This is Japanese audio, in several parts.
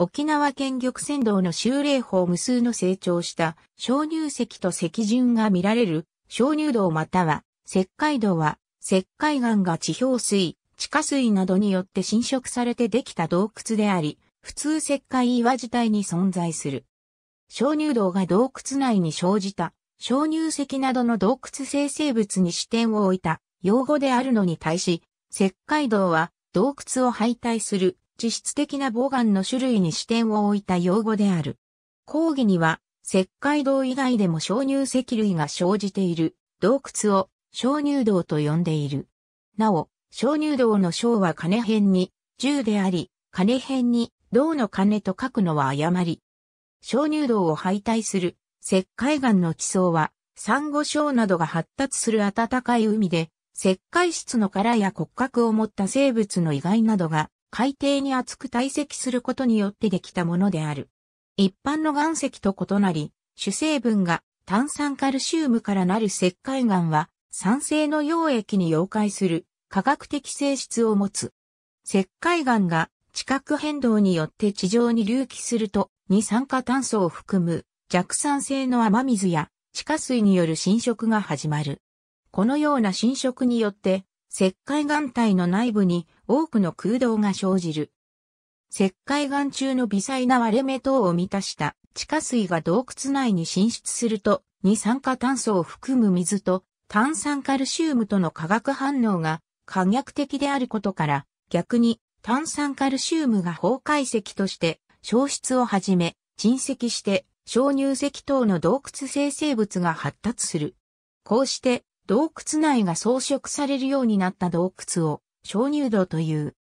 沖縄県玉泉道の修霊法無数の成長した小乳石と石順が見られる小乳道または石灰道は石灰岩が地表水、地下水などによって侵食されてできた洞窟であり、普通石灰岩自体に存在する。小乳洞が洞窟内に生じた小乳石などの洞窟生成物に視点を置いた用語であるのに対し、石灰洞は洞窟を敗退する地質的なボガンの種類に視点を置いた用語である。講義には、石灰洞以外でも鍾乳石類が生じている洞窟を鍾乳洞と呼んでいる。なお、鍾乳洞の章は金辺に銃であり、金辺に銅の金と書くのは誤り。鍾乳洞を敗退する石灰岩の地層は、珊瑚礁などが発達する暖かい海で、石灰質の殻や骨格を持った生物の遺骸などが海底に厚く堆積することによってできたものである。一般の岩石と異なり、主成分が炭酸カルシウムからなる石灰岩は、酸性の溶液に溶解する化学的性質を持つ。石灰岩が地殻変動によって地上に隆起すると、二酸化炭素を含む弱酸性の雨水や地下水による浸食が始まる。このような浸食によって石灰岩体の内部に多くの空洞が生じる。石灰岩中の微細な割れ目等を満たした地下水が洞窟内に進出すると、二酸化炭素を含む水と炭酸カルシウムとの化学反応が可逆的であることから、逆に炭酸カルシウムが崩壊石として消失をはじめ、沈積して小乳石等の洞窟生成物が発達する。こうして洞窟内が装飾されるようになった洞窟を鍾乳洞という。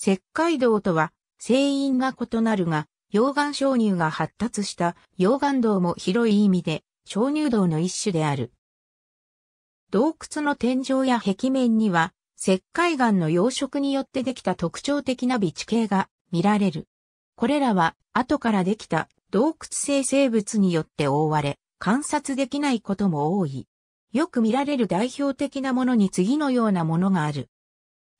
石灰洞とは成因が異なるが、溶岩鍾乳が発達した溶岩洞も広い意味で鍾乳洞の一種である。洞窟の天井や壁面には石灰岩の養殖によってできた特徴的な微地形が見られる。これらは後からできた洞窟性生物によって覆われ観察できないことも多い。よく見られる代表的なものに次のようなものがある。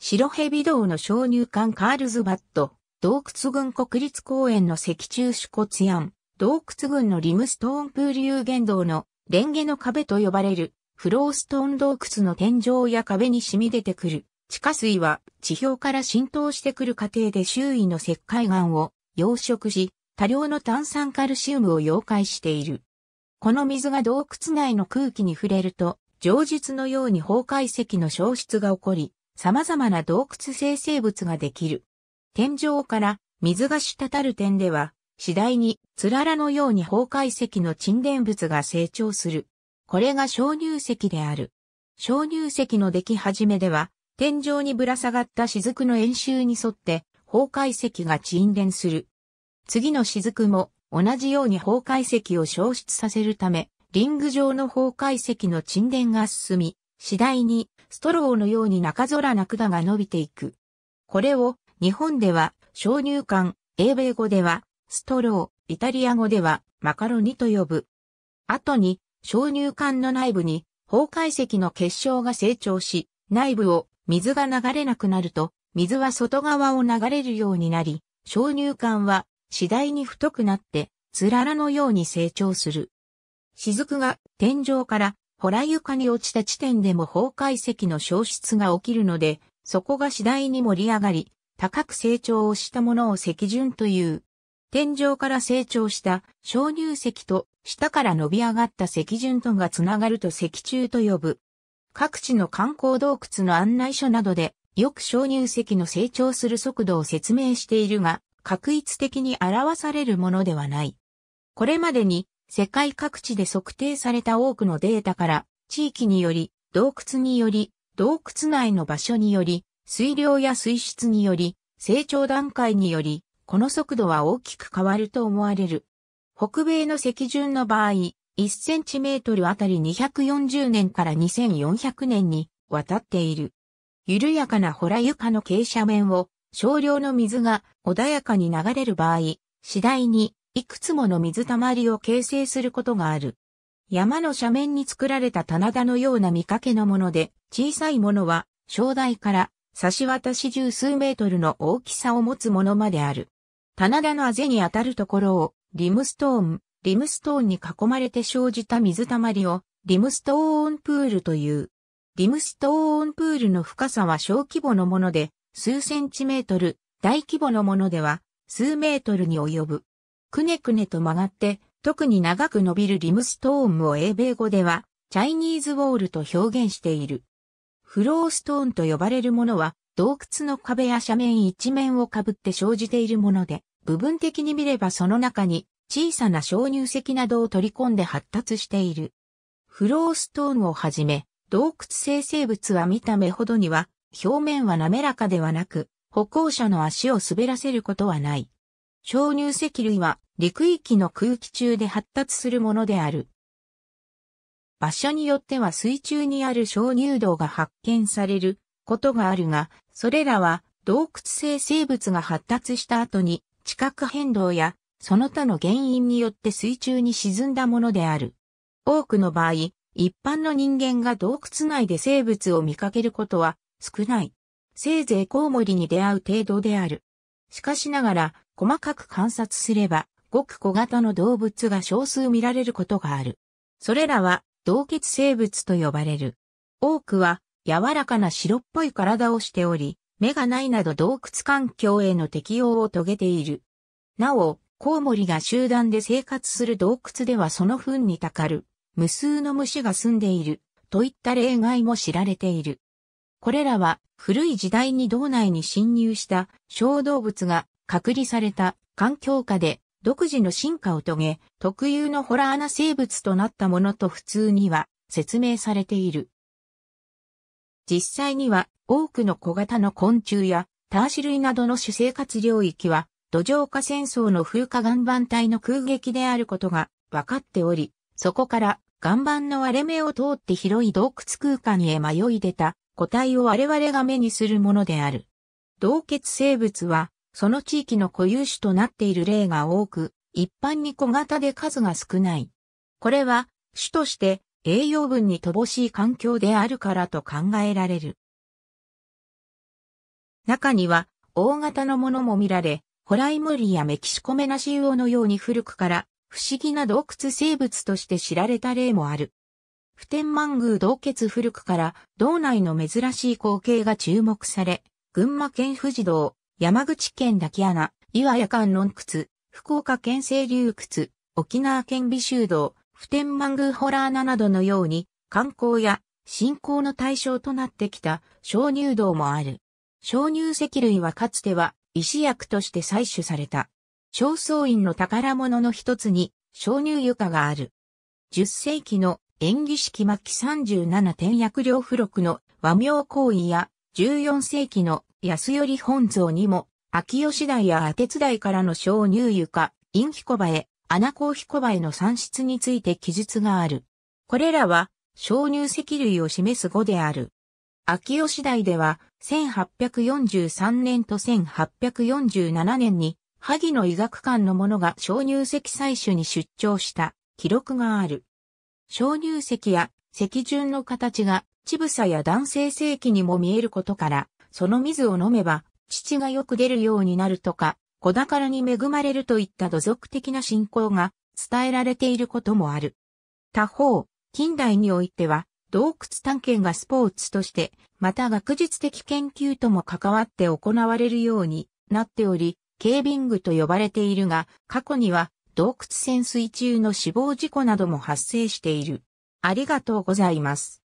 白蛇洞の鍾乳館カールズバット、洞窟群国立公園の石柱主骨庵、洞窟群のリムストーンプール有限道のレンゲの壁と呼ばれるフローストーン洞窟の天井や壁に染み出てくる地下水は地表から浸透してくる過程で周囲の石灰岩を養殖し多量の炭酸カルシウムを溶解している。この水が洞窟内の空気に触れると、上述のように崩壊石の消失が起こり、様々な洞窟生成物ができる。天井から水が滴る点では、次第につららのように崩壊石の沈殿物が成長する。これが鍾乳石である。鍾乳石の出来始めでは、天井にぶら下がった雫の円周に沿って崩壊石が沈殿する。次の雫も同じように崩壊石を消失させるため、リング状の崩壊石の沈殿が進み、次第にストローのように中空な管が伸びていく。これを日本では鍾乳管、英米語ではストロー、イタリア語ではマカロニと呼ぶ。後に鍾乳管の内部に崩壊石の結晶が成長し、内部を水が流れなくなると、水は外側を流れるようになり、鍾乳管は次第に太くなって、つららのように成長する。雫が天井からほら床に落ちた地点でも崩壊石の消失が起きるので、そこが次第に盛り上がり、高く成長をしたものを石順という。天井から成長した小乳石と下から伸び上がった石順とがつながると石柱と呼ぶ。各地の観光洞窟の案内書などでよく小乳石の成長する速度を説明しているが、確一的に表されるものではない。これまでに世界各地で測定された多くのデータから、地域により、洞窟により、洞窟内の場所により、水量や水質により、成長段階により、この速度は大きく変わると思われる。北米の赤順の場合、1センチメートルあたり240年から2400年にわたっている。緩やかなホラ床の傾斜面を少量の水が穏やかに流れる場合、次第にいくつもの水たまりを形成することがある。山の斜面に作られた棚田のような見かけのもので、小さいものは、正台から差し渡し十数メートルの大きさを持つものまである。棚田のあぜに当たるところを、リムストーン、リムストーンに囲まれて生じた水たまりを、リムストーンプールという。リムストーンプールの深さは小規模のもので、数センチメートル、大規模のものでは数メートルに及ぶ。くねくねと曲がって、特に長く伸びるリムストーンを英米語では、チャイニーズウォールと表現している。フローストーンと呼ばれるものは、洞窟の壁や斜面一面をかぶって生じているもので、部分的に見ればその中に小さな鍾乳石などを取り込んで発達している。フローストーンをはじめ、洞窟生成物は見た目ほどには表面は滑らかではなく、歩行者の足を滑らせることはない。鍾乳石類は陸域の空気中で発達するものである。場所によっては水中にある鍾乳洞が発見されることがあるが、それらは洞窟性生物が発達した後に地殻変動やその他の原因によって水中に沈んだものである。多くの場合、一般の人間が洞窟内で生物を見かけることは少ない。せいぜいコウモリに出会う程度である。しかしながら、細かく観察すれば、ごく小型の動物が少数見られることがある。それらは、動血生物と呼ばれる。多くは、柔らかな白っぽい体をしており、目がないなど洞窟環境への適応を遂げている。なお、コウモリが集団で生活する洞窟ではその糞にたかる、無数の虫が住んでいる、といった例外も知られている。これらは古い時代に道内に侵入した小動物が隔離された環境下で独自の進化を遂げ、特有のホラーな生物となったものと普通には説明されている。実際には多くの小型の昆虫やターシ類などの主生活領域は土壌化戦争の風化岩盤帯の空撃であることが分かっており、そこから岩盤の割れ目を通って広い洞窟空間へ迷い出た個体を我々が目にするものである。同血生物は、その地域の固有種となっている例が多く、一般に小型で数が少ない。これは、種として栄養分に乏しい環境であるからと考えられる。中には、大型のものも見られ、ホライムリやメキシコメナシウオのように古くから、不思議な洞窟生物として知られた例もある。普天満宮洞穴古くから道内の珍しい光景が注目され、群馬県富士道、山口県滝穴、岩屋観論窟、福岡県清流窟、沖縄県美修道、普天満宮ホラー穴などのように、観光や信仰の対象となってきた鍾乳道もある。鍾乳石類はかつては石薬として採取された。正倉院の宝物の一つに鍾乳床がある。10世紀の演技式末期37点薬料付録の和名行為や14世紀の安寄本像にも、秋吉台や明哲台からの小乳床、陰彦場へ、穴子彦場への産出について記述がある。これらは、小乳石類を示す語である。秋吉台では、1843年と1847年に、萩の医学館の者が小乳石採取に出張した記録がある。小乳石や石順の形が、乳房や男性性器にも見えることから、その水を飲めば、乳がよく出るようになるとか、子宝に恵まれるといった土俗的な信仰が伝えられていることもある。他方、近代においては、洞窟探検がスポーツとして、また学術的研究とも関わって行われるようになっており、ケービングと呼ばれているが、過去には洞窟潜水中の死亡事故なども発生している。ありがとうございます。